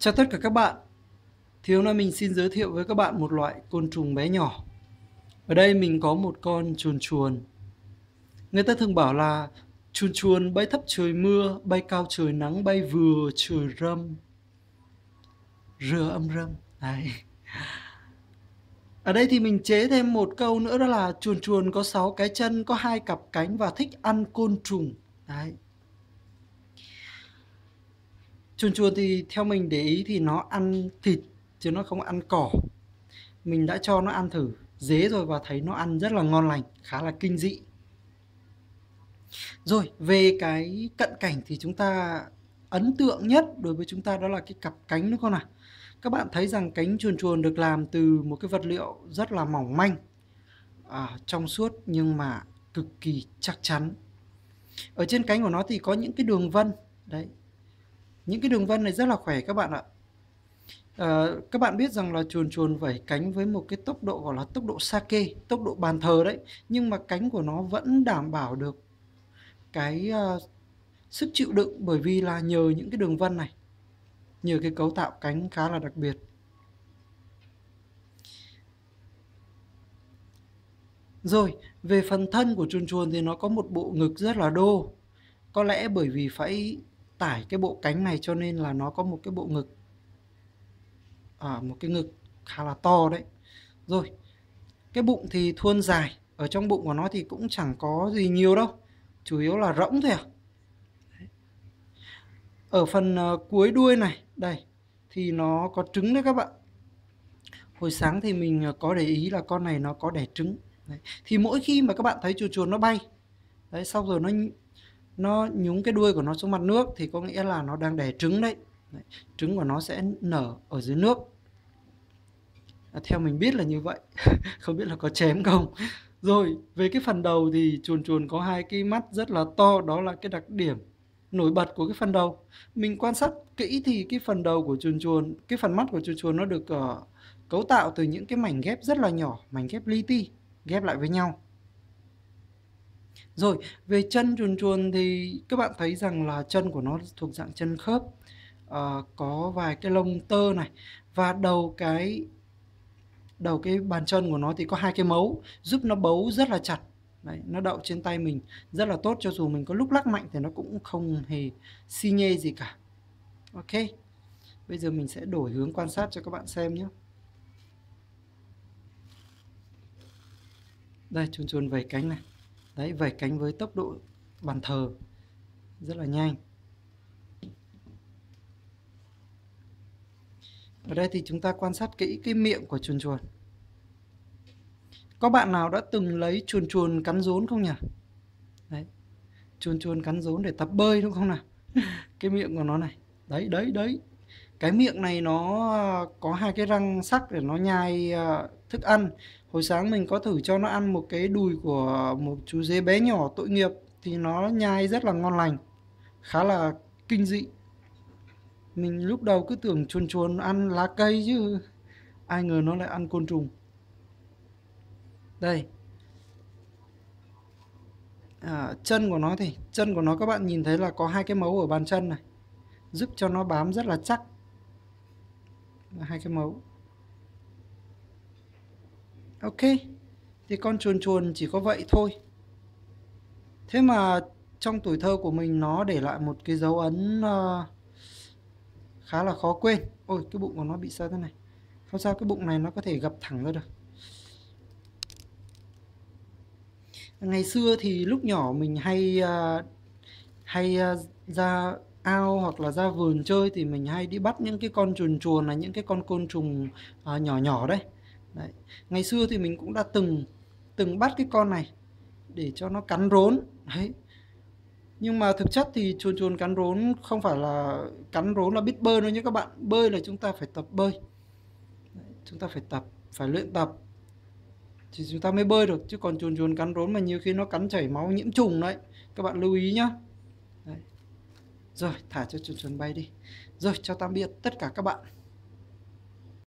Chào tất cả các bạn Thì hôm nay mình xin giới thiệu với các bạn một loại côn trùng bé nhỏ Ở đây mình có một con chuồn chuồn Người ta thường bảo là chuồn chuồn bay thấp trời mưa, bay cao trời nắng, bay vừa trời râm Rừa âm râm Đấy. Ở đây thì mình chế thêm một câu nữa đó là chuồn chuồn có 6 cái chân, có hai cặp cánh và thích ăn côn trùng Đấy chuồn chuồn thì theo mình để ý thì nó ăn thịt chứ nó không ăn cỏ mình đã cho nó ăn thử dế rồi và thấy nó ăn rất là ngon lành khá là kinh dị rồi về cái cận cảnh thì chúng ta ấn tượng nhất đối với chúng ta đó là cái cặp cánh đúng không nào các bạn thấy rằng cánh chuồn chuồn được làm từ một cái vật liệu rất là mỏng manh à, trong suốt nhưng mà cực kỳ chắc chắn ở trên cánh của nó thì có những cái đường vân đấy những cái đường vân này rất là khỏe các bạn ạ à, các bạn biết rằng là chuồn chuồn vẩy cánh với một cái tốc độ gọi là tốc độ sake tốc độ bàn thờ đấy nhưng mà cánh của nó vẫn đảm bảo được cái uh, sức chịu đựng bởi vì là nhờ những cái đường vân này nhờ cái cấu tạo cánh khá là đặc biệt Rồi, về phần thân của chuồn chuồn thì nó có một bộ ngực rất là đô. Có lẽ bởi vì phải tải cái bộ cánh này cho nên là nó có một cái bộ ngực à, một cái ngực khá là to đấy rồi cái bụng thì thuôn dài ở trong bụng của nó thì cũng chẳng có gì nhiều đâu chủ yếu là rỗng thôi à ở phần uh, cuối đuôi này đây thì nó có trứng đấy các bạn hồi sáng thì mình ờ, có để ý là con này nó có đẻ trứng đấy. thì mỗi khi mà các bạn thấy chuồn chuồn nó bay đấy sau rồi nó nó nhúng cái đuôi của nó xuống mặt nước thì có nghĩa là nó đang đẻ trứng đấy. đấy trứng của nó sẽ nở ở dưới nước à, theo mình biết là như vậy không biết là có chém không rồi về cái phần đầu thì chuồn chuồn có hai cái mắt rất là to đó là cái đặc điểm nổi bật của cái phần đầu mình quan sát kỹ thì cái phần đầu của chuồn chuồn cái phần mắt của chuồn chuồn nó được uh, cấu tạo từ những cái mảnh ghép rất là nhỏ mảnh ghép li ti ghép lại với nhau rồi, về chân chuồn chuồn thì các bạn thấy rằng là chân của nó thuộc dạng chân khớp. À, có vài cái lông tơ này và đầu cái đầu cái bàn chân của nó thì có hai cái mấu giúp nó bấu rất là chặt Đấy, nó đậu trên tay mình rất là tốt cho dù mình có lúc lắc mạnh thì nó cũng không hề xi nhê gì cả ok bây giờ mình sẽ đổi hướng quan sát cho các bạn xem nhé đây chuồn chuồn vẩy cánh này đấy vẩy cánh với tốc độ bàn thờ rất là nhanh ở đây thì chúng ta quan sát kỹ cái miệng của chuồn chuồn có bạn nào đã từng lấy chuồn chuồn cắn rốn không nhỉ đấy chuồn chuồn cắn rốn để tập bơi đúng không nào cái miệng của nó này đấy đấy đấy cái miệng này nó ờ, có hai cái răng sắc để nó nhai ờ, thức ăn hồi sáng mình có thử cho nó ăn một cái đùi của một chú dế bé nhỏ tội nghiệp thì nó nhai rất là ngon lành khá là kinh dị mình lúc đầu cứ tưởng chuồn chuồn ăn lá cây chứ ai ngờ nó lại ăn côn trùng đây à, chân của nó thì chân của nó các bạn nhìn thấy là có hai cái mấu ở bàn chân này giúp cho nó bám rất là chắc là hai cái mẫu. ok thì con chuồn chuồn chỉ có vậy thôi thế mà trong tuổi thơ của mình nó để lại một cái dấu ấn uh, khá là khó quên ôi cái bụng của nó bị sao thế này không sao cái bụng này nó có thể gập thẳng ra được ngày xưa thì lúc nhỏ mình hay uh, hay uh, ra ao hoặc là ra vườn chơi thì mình hay đi bắt những cái con chuồn chuồn là những cái con côn trùng à, nhỏ nhỏ đấy. đấy ngày xưa thì mình cũng đã từng từng bắt cái con này để cho nó cắn rốn đấy nhưng mà thực chất thì chuồn chuồn cắn rốn không phải là cắn rốn là biết bơi đâu nhé các bạn bơi là chúng ta phải tập bơi đấy, chúng ta phải tập phải luyện tập thì chúng ta mới bơi được chứ còn chuồn chuồn cắn rốn mà nhiều khi nó cắn chảy máu nhiễm trùng đấy các bạn lưu ý nhá đấy rồi thả cho chuồn chuồn bay đi rồi chào tạm biệt tất cả các bạn